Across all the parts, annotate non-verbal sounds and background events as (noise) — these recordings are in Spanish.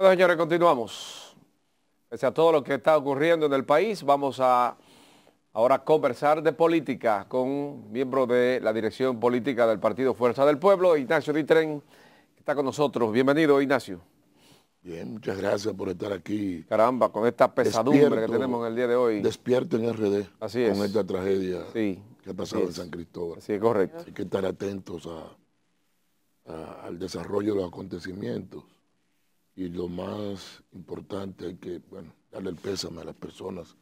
Bueno, señores, continuamos. Pese a todo lo que está ocurriendo en el país, vamos a ahora conversar de política con un miembro de la dirección política del Partido Fuerza del Pueblo, Ignacio Ditren, que está con nosotros. Bienvenido, Ignacio. Bien, muchas gracias por estar aquí. Caramba, con esta pesadumbre que tenemos en el día de hoy. Despierto en RD. Así es. Con esta tragedia que ha pasado en San Cristóbal. Sí, correcto. Hay que estar atentos al desarrollo de los acontecimientos y lo más importante es que, bueno, darle el pésame a las personas.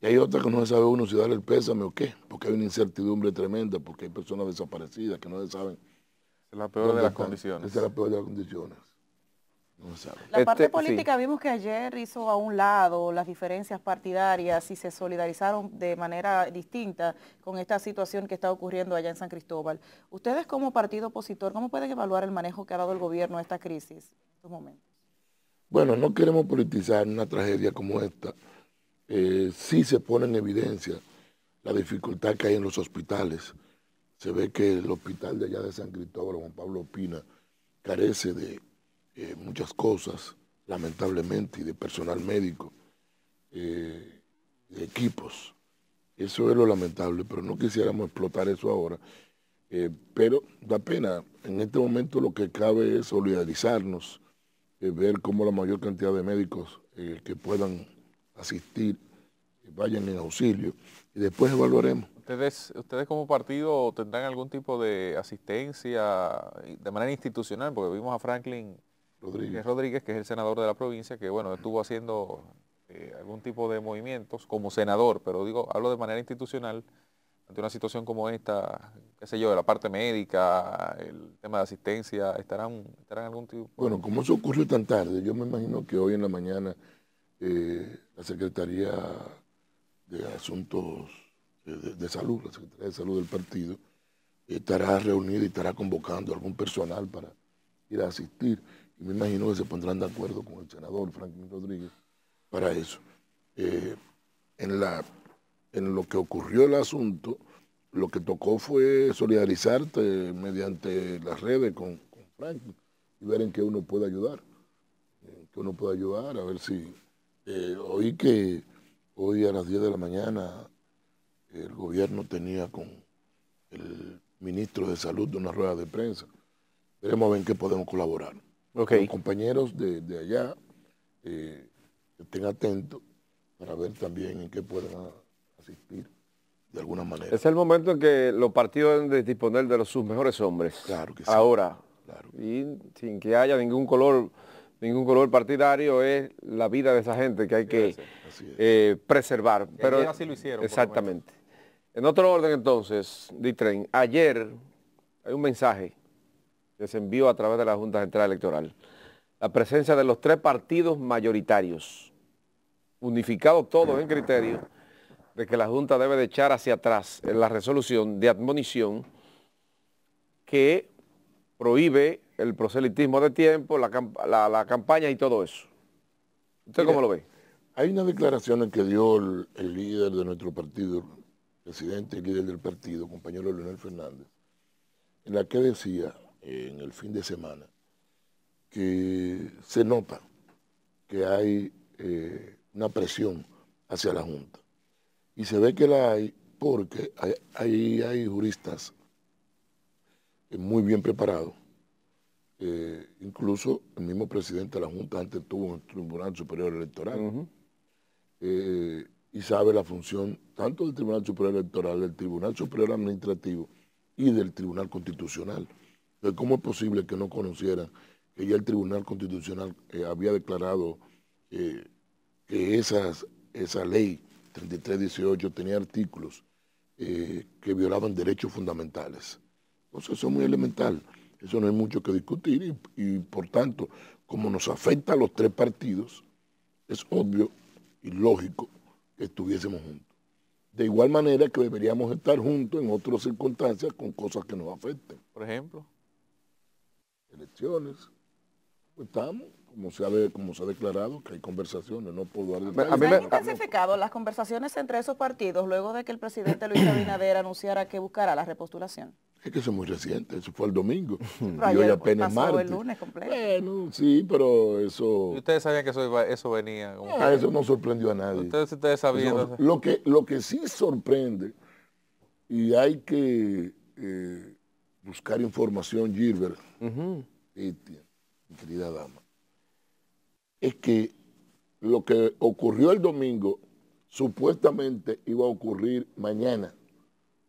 Y hay otras que no se sabe uno si darle el pésame o qué, porque hay una incertidumbre tremenda, porque hay personas desaparecidas que no se saben. Es la peor de las condiciones. es la peor de las condiciones. La parte este, política vimos que ayer hizo a un lado las diferencias partidarias y se solidarizaron de manera distinta con esta situación que está ocurriendo allá en San Cristóbal. Ustedes como partido opositor, ¿cómo pueden evaluar el manejo que ha dado el gobierno a esta crisis en estos momentos? Bueno, no queremos politizar una tragedia como esta. Eh, sí se pone en evidencia la dificultad que hay en los hospitales. Se ve que el hospital de allá de San Cristóbal, Juan Pablo Opina, carece de eh, muchas cosas, lamentablemente, y de personal médico, eh, de equipos. Eso es lo lamentable, pero no quisiéramos explotar eso ahora. Eh, pero da pena, en este momento lo que cabe es solidarizarnos, ver cómo la mayor cantidad de médicos que puedan asistir vayan en auxilio y después evaluaremos. ¿Ustedes, ¿Ustedes como partido tendrán algún tipo de asistencia de manera institucional? Porque vimos a Franklin Rodríguez. Que es Rodríguez, que es el senador de la provincia, que bueno, estuvo haciendo eh, algún tipo de movimientos como senador, pero digo, hablo de manera institucional, ante una situación como esta, qué sé yo, de la parte médica, el tema de asistencia, ¿estarán, estarán algún tipo? Bueno, como eso ocurrió tan tarde, yo me imagino que hoy en la mañana eh, la Secretaría de Asuntos eh, de, Salud, la Secretaría de Salud del partido, estará reunida y estará convocando algún personal para ir a asistir me imagino que se pondrán de acuerdo con el senador Franklin Rodríguez para eso. Eh, en, la, en lo que ocurrió el asunto, lo que tocó fue solidarizarte mediante las redes con, Franklin y ver en qué uno puede ayudar, en qué uno puede ayudar, a ver si... Eh, oí que hoy a las 10 de la mañana el gobierno tenía con el ministro de Salud de una rueda de prensa. Veremos a ver en qué podemos colaborar. Los compañeros de, allá eh, estén atentos para ver también en qué puedan asistir de alguna manera. Es el momento en que los partidos deben de disponer de sus mejores hombres. Claro que sí. Ahora. Y sin que haya ningún color, ningún color partidario, es la vida de esa gente que hay que eh, preservar. Pero así lo hicieron. Exactamente. En otro orden entonces, Ditren, ayer hay un mensaje que envió a través de la Junta Central Electoral. La presencia de los tres partidos mayoritarios, unificados todos en criterio de que la Junta debe de echar hacia atrás la resolución de admonición que prohíbe el proselitismo de tiempo, la, campaña y todo eso. ¿Usted cómo lo ve? Hay una declaración que dio el, el líder de nuestro partido, presidente y líder del partido, compañero Leonel Fernández, en la que decía, en el fin de semana que se nota que hay eh, una presión hacia la Junta. Y se ve que la hay porque ahí hay, juristas eh, muy bien preparados. Eh, incluso el mismo presidente de la Junta antes tuvo un Tribunal Superior Electoral. y sabe la función tanto del Tribunal Superior Electoral, del Tribunal Superior Administrativo y del Tribunal Constitucional. ¿cómo es posible que no conocieran que ya el Tribunal Constitucional eh, había declarado eh, que esas, esa ley 3318 tenía artículos eh, que violaban derechos fundamentales? Entonces, eso es muy elemental. Eso no hay mucho que discutir y, y por tanto, como nos afecta a los tres partidos, es obvio y lógico que estuviésemos juntos. De igual manera que deberíamos estar juntos en otras circunstancias con cosas que nos afecten. Por ejemplo elecciones. estamos, como se, ha como se ha declarado, que hay conversaciones, no puedo dar han intensificado las conversaciones entre esos partidos luego de que el presidente Luis (clears throat) Abinader anunciara que buscará la repostulación? Es que eso es muy reciente, eso fue el domingo. (laughs) y hoy apenas martes. el lunes completo. Bueno, sí, pero eso... ustedes sabían que eso, eso venía? Como ah, eso no sorprendió a nadie. Ustedes, sabían... lo, que, lo que sí sorprende, y hay que eh, buscar información, Gilbert, querida dama, es que lo que ocurrió el domingo supuestamente iba a ocurrir mañana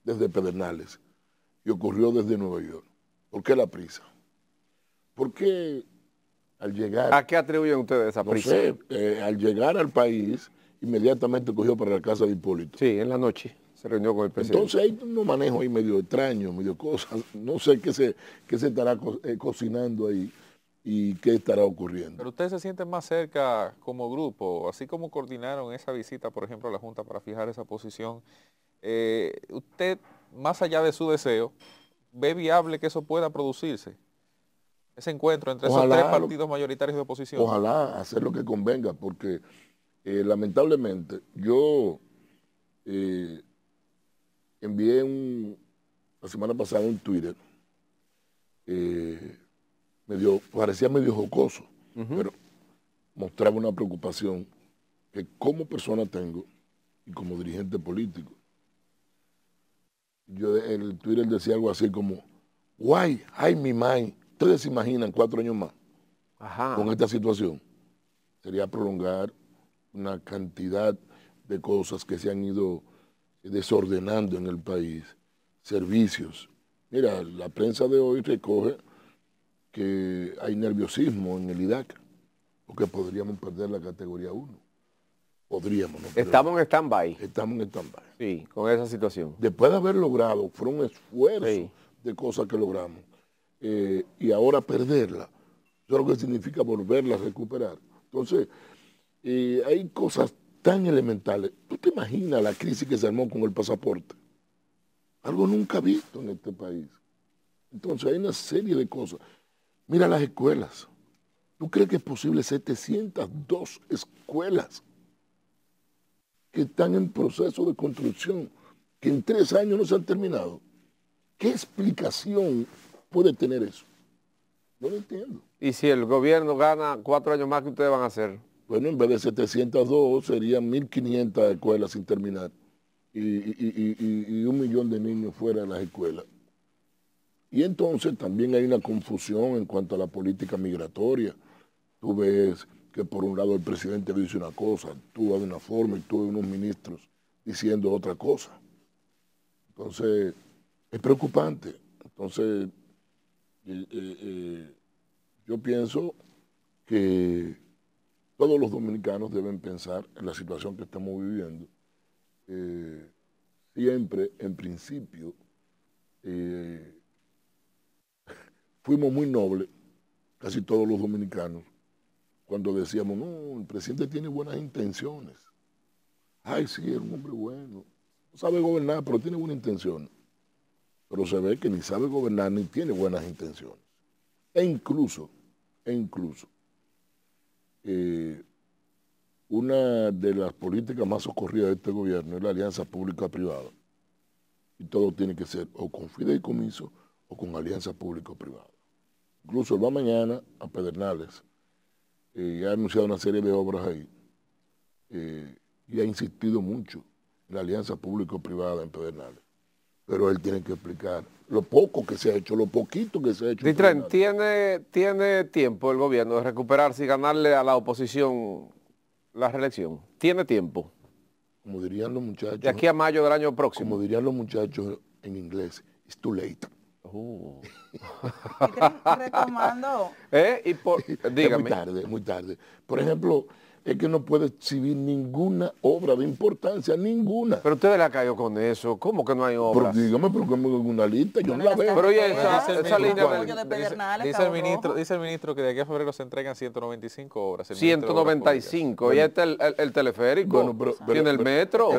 desde Pedernales y ocurrió desde Nueva York. ¿Por qué la prisa? ¿Por qué al llegar... ¿A qué atribuyen ustedes esa eh, al llegar al país, inmediatamente cogió para la casa de Hipólito. Sí, en la noche. Se reunió con el presidente. Entonces hay un manejo ahí medio extraño, medio cosas. No sé qué se, qué se estará eh, cocinando ahí y qué estará ocurriendo. Pero usted se siente más cerca como grupo, así como coordinaron esa visita, por ejemplo, a la Junta para fijar esa posición. Eh, usted, más allá de su deseo, ve viable que eso pueda producirse? Ese encuentro entre esos tres partidos mayoritarios de oposición. Ojalá hacer lo que convenga, porque eh, lamentablemente yo envié un, la semana pasada un Twitter. Eh, parecía medio jocoso, pero mostraba una preocupación que como persona tengo y como dirigente político. Yo en el Twitter decía algo así como, guay, ay mi mind, ustedes se imaginan cuatro años más con esta situación. Sería prolongar una cantidad de cosas que se han ido desordenando en el país, servicios. Mira, la prensa de hoy recoge que hay nerviosismo en el IDAC, porque podríamos perder la categoría 1. Podríamos. estamos en stand-by. Estamos en stand-by. Sí, con esa situación. Después de haber logrado, fue un esfuerzo de cosas que logramos, eh, y ahora perderla, yo creo que significa volverla a recuperar. Entonces, eh, hay cosas tan elementales. ¿Tú te imaginas la crisis que se armó con el pasaporte? Algo nunca visto en este país. Entonces hay una serie de cosas. Mira las escuelas. ¿Tú crees que es posible 702 escuelas que están en proceso de construcción, que en tres años no se han terminado? ¿Qué explicación puede tener eso? No lo entiendo. ¿Y si el gobierno gana cuatro años más que ustedes van a hacer? Bueno, en vez de 702 serían 1.500 escuelas sin terminar y, un millón de niños fuera de las escuelas. Y entonces también hay una confusión en cuanto a la política migratoria. Tú ves que por un lado el presidente dice una cosa, actúa de una forma y tú ves unos ministros diciendo otra cosa. Entonces, es preocupante. Entonces, eh, eh, eh, yo pienso que todos los dominicanos deben pensar en la situación que estamos viviendo. Eh, siempre, en principio, eh, fuimos muy nobles, casi todos los dominicanos, cuando decíamos, no, el presidente tiene buenas intenciones. Ay, sí, es un hombre bueno. No sabe gobernar, pero tiene buenas intenciones. Pero se ve que ni sabe gobernar ni tiene buenas intenciones. E incluso, e incluso, eh, una de las políticas más socorridas de este gobierno es la alianza pública-privada. Y todo tiene que ser o con fideicomiso o con alianza público-privada. Incluso va mañana a Pedernales y eh, ha anunciado una serie de obras ahí. Eh, y ha insistido mucho en la alianza público-privada en Pedernales pero él tiene que explicar lo poco que se ha hecho, lo poquito que se ha hecho. Ditren, ¿tiene, ¿tiene tiempo el gobierno de recuperarse y ganarle a la oposición la reelección? ¿Tiene tiempo? Como dirían los muchachos. De aquí a mayo del año próximo. Como dirían los muchachos en inglés, it's too late. (laughs) ¿Eh? Y (laughs) muy tarde, muy tarde. Por ejemplo, es que no puede exhibir ninguna obra de importancia, ninguna. Pero usted la cayó con eso, ¿cómo que no hay obras? dígame, pero como una lista, yo no la veo. Pero oye, esa, esa, línea, dice, el ministro, que de aquí a febrero se entregan 195 obras. 195, y este el, el, teleférico, bueno, pero, tiene el metro.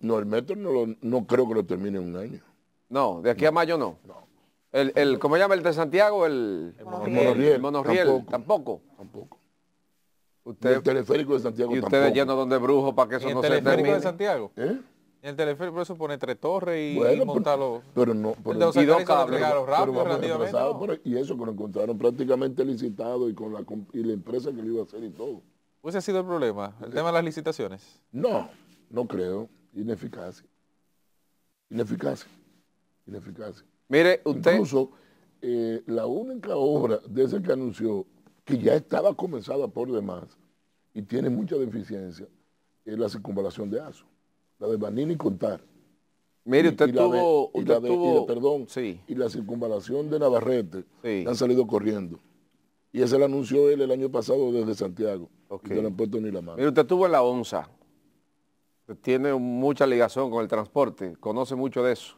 no, el metro no, creo que lo termine en un año. No, de aquí a mayo no. El, el, ¿Cómo se llama el de Santiago? El, monorriel. El monorriel, tampoco el teleférico de Santiago. Y ustedes llenos donde brujo para que eso no se termine. El teleférico de Santiago. ¿Eh? El teleférico, por eso pone entre torres y, bueno, Pero, no, pero, y dos cables. no. y eso que lo encontraron prácticamente licitado y con la y la empresa que lo iba a hacer y todo. ¿Ese ha sido el problema? ¿El tema de las licitaciones? No, no creo. Ineficacia. Ineficacia. Ineficacia. Mire, usted. Incluso eh, la única obra de ese que anunció, que ya estaba comenzada por demás, tiene mucha deficiencia es la circunvalación de ASO, la de Banini Contar. Mire, usted y, tuvo... perdón, y la circunvalación de Navarrete han salido corriendo. Y ese lo anunció él el año pasado desde Santiago. no han puesto ni la mano. Mire, usted tuvo en la ONSA. tiene mucha ligación con el transporte. Conoce mucho de eso.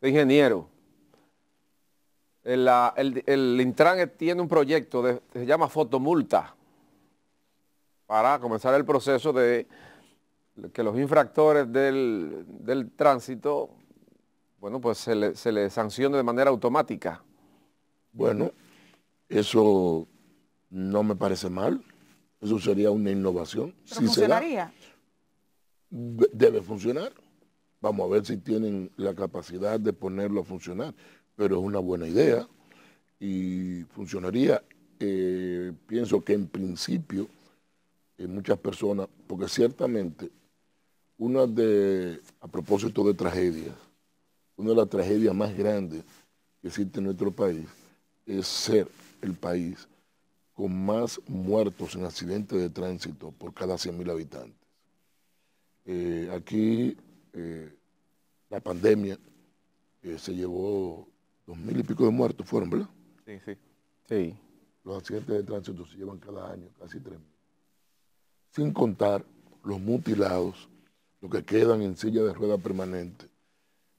ingeniero. El, Intran tiene un proyecto, de, se llama Fotomulta para comenzar el proceso de que los infractores del, tránsito, bueno, pues se le, sancione de manera automática. Bueno, eso no me parece mal. Eso sería una innovación. ¿Pero funcionaría? debe funcionar. Vamos a ver si tienen la capacidad de ponerlo a funcionar. Pero es una buena idea y funcionaría. Eh, pienso que en principio muchas personas, porque ciertamente una de, a propósito de tragedias, una de las tragedias más grandes que existe en nuestro país es ser el país con más muertos en accidentes de tránsito por cada 100.000 habitantes. Eh, aquí eh, la pandemia eh, se llevó dos mil y pico de muertos, fueron, ¿verdad? Sí, sí. Sí. Los accidentes de tránsito se llevan cada año, casi tres mil sin contar los mutilados, los que quedan en silla de rueda permanente,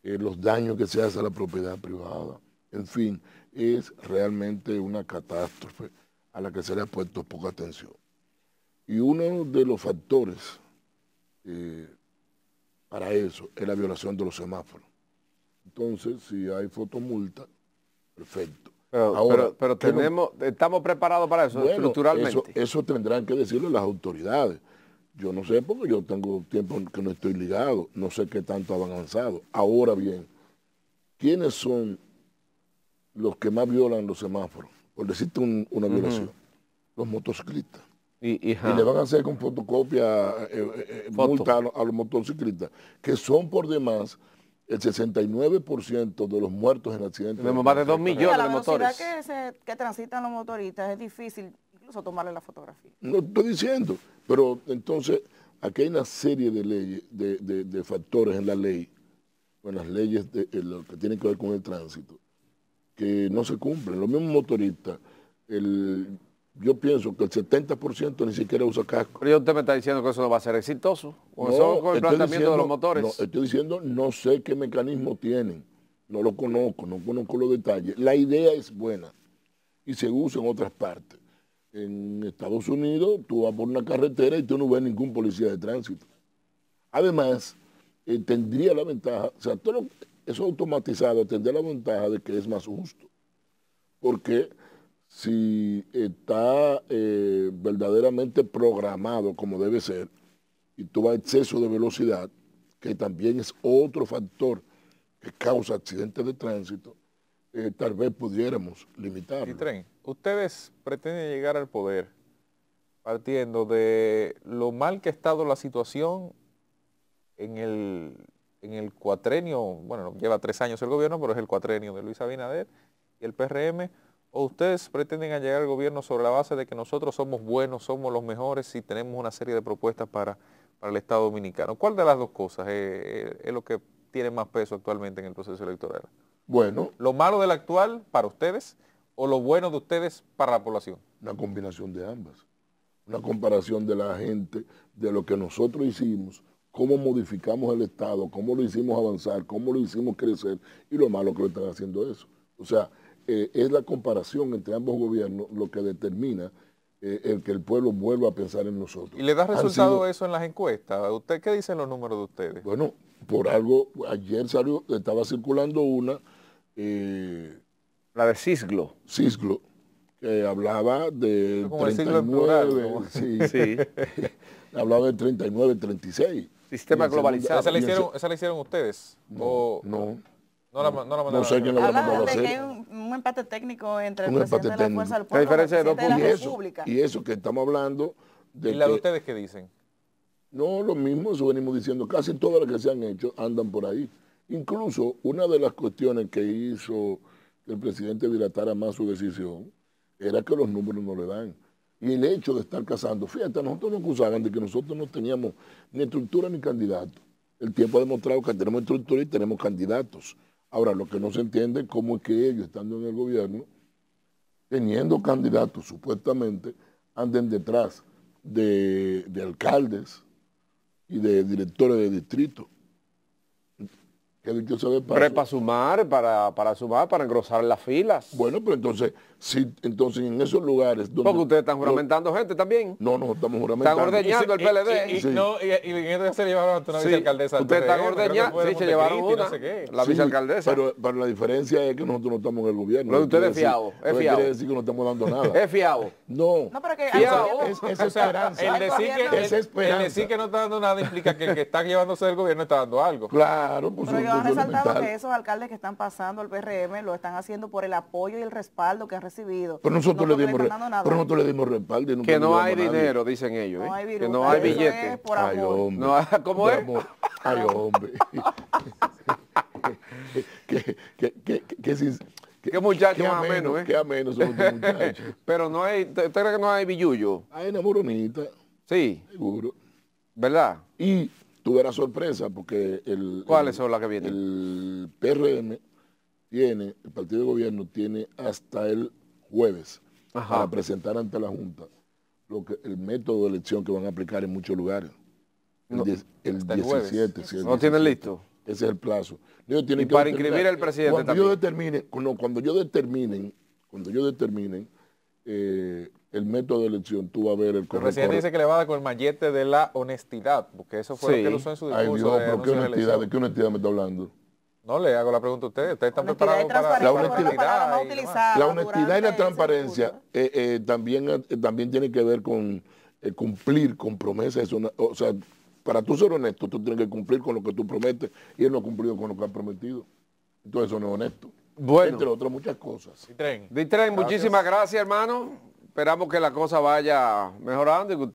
eh, los daños que se hacen a la propiedad privada. En fin, es realmente una catástrofe a la que se le ha puesto poca atención. Y uno de los factores eh, para eso es la violación de los semáforos. Entonces, si hay fotomulta, perfecto. Pero, pero, tenemos, estamos preparados para eso estructuralmente. Eso, eso, tendrán que decirlo las autoridades. Yo no sé porque yo tengo tiempo que no estoy ligado, no sé qué tanto ha avanzado. Ahora bien, ¿quiénes son los que más violan los semáforos? O decirte una violación, los motociclistas. Y, le van a hacer con fotocopia, eh, eh, eh, multa a, los motociclistas, que son por demás el 69% de los muertos en accidentes. Tenemos más de 2 millones de motores. La velocidad que, transitan los motoristas es difícil incluso tomarle la fotografía. No estoy diciendo, pero entonces aquí hay una serie de leyes, de, factores en la ley, en las leyes de, lo que tienen que ver con el tránsito, que no se cumplen. Los mismos motoristas, el yo pienso que el 70% ni siquiera usa casco. Pero usted me está diciendo que eso no va a ser exitoso. no, eso con el planteamiento de los motores. No, estoy diciendo, no sé qué mecanismo tienen. No lo conozco, no conozco los detalles. La idea es buena y se usa en otras partes. En Estados Unidos tú vas por una carretera y tú no ves ningún policía de tránsito. Además, eh, tendría la ventaja, o sea, todo eso automatizado tendría la ventaja de que es más justo. Porque si está eh, verdaderamente programado como debe ser y tú exceso de velocidad, que también es otro factor que causa accidentes de tránsito, eh, tal vez pudiéramos limitarlo. Y tren, ustedes pretenden llegar al poder partiendo de lo mal que ha estado la situación en el, en el cuatrenio, bueno, lleva tres años el gobierno, pero es el cuatrenio de Luis Abinader y el PRM, ¿O ustedes pretenden llegar al gobierno sobre la base de que nosotros somos buenos, somos los mejores y tenemos una serie de propuestas para, para el Estado dominicano? ¿Cuál de las dos cosas eh, eh, es, lo que tiene más peso actualmente en el proceso electoral? Bueno. ¿Lo malo del actual para ustedes o lo bueno de ustedes para la población? Una combinación de ambas. Una comparación de la gente, de lo que nosotros hicimos, cómo modificamos el Estado, cómo lo hicimos avanzar, cómo lo hicimos crecer y lo malo que lo están haciendo eso. O sea, eh, es la comparación entre ambos gobiernos lo que determina eh, el que el pueblo vuelva a pensar en nosotros. ¿Y le da resultado eso en las encuestas? ¿Usted qué dicen los números de ustedes? Bueno, por algo, ayer salió, estaba circulando una... Eh, la de Cisglo. Cisglo, que hablaba de 39... (laughs) (laughs) (laughs) hablaba del 39, 36. Sistema globalizado. ¿Esa, la hicieron, ¿Esa hicieron ustedes? No, o, no. No, no, no lo vamos a hacer. hay un, empate técnico entre el presidente de la Fuerza Pueblo diferencia y, de y, eso, y eso que estamos hablando... De ¿Y la de ustedes qué dicen? No, lo mismo, eso venimos diciendo. Casi todas las que se han hecho andan por ahí. Incluso una de las cuestiones que hizo que el presidente dilatara más su decisión era que los números no le dan. Y el hecho de estar casando, fíjate, nosotros nos acusaban de que nosotros no teníamos ni estructura ni candidato. El tiempo ha demostrado que tenemos estructura y tenemos candidatos. Ahora, lo que no se entiende es cómo es que ellos, estando en el gobierno, teniendo candidatos supuestamente, anden detrás de, alcaldes y de directores de distrito que Pero para sumar, para, para, sumar, para engrosar las filas. Bueno, pero entonces, si, entonces en esos lugares donde... Porque ustedes están juramentando gente también. No, no, estamos juramentando. Están ordeñando el PLD. Y, y, sí. y, y se llevaron a una vicealcaldesa. Ustedes están ordeñando, sí, se llevaron una, la vicealcaldesa. Pero, pero, la diferencia es que nosotros no estamos en el gobierno. Pero usted es fiado, es fiado. quiere decir que no estamos dando nada. (laughs) es fiado. No. No, pero que... Fiado. Es, es esperanza. El decir, que, el, el decir que no está dando nada implica que el que está llevándose del gobierno está dando algo. Claro, por han resaltado que esos alcaldes que están pasando al PRM lo están haciendo por el apoyo y el respaldo que han recibido. Pero nosotros, le, dimos, respaldo Pero nosotros le dimos respaldo. que no hay dinero, dicen ellos. ¿eh? No hay que no hay billetes. Por amor. (laughs) Ay, hombre. No, ¿Cómo es? Ay, hombre. que, que, que, que ¿Qué muchacho más menos, ¿eh? Qué ameno son (laughs) Pero no hay, ¿usted cree que no hay billuyo? Hay una Sí. Seguro. ¿Verdad? Y tuve la sorpresa porque el... El PRM tiene, el partido de gobierno tiene hasta el jueves para presentar ante la Junta lo que, el método de elección que van a aplicar en muchos lugares. El, 17. ¿No tienen listo? Ese es el plazo. y para inscribir al presidente cuando también. Yo determine, cuando yo determinen, cuando yo determinen eh, el método de elección, tú vas a ver el corrector. El presidente dice que le va a dar con el mallete de la honestidad, porque eso fue lo que él usó en su discurso. de qué honestidad, me está hablando? No le hago la pregunta a ustedes, ustedes están preparados para la honestidad. la, honestidad y la transparencia eh, eh, también, eh, también tiene que ver con cumplir con promesas. o sea, para tú ser honesto, tú tienes que cumplir con lo que tú prometes y él no ha cumplido con lo que ha prometido. Entonces eso no es honesto. Bueno. Entre otras muchas cosas. de Ditren, muchísimas gracias, hermano esperamos que la cosa vaya mejorando y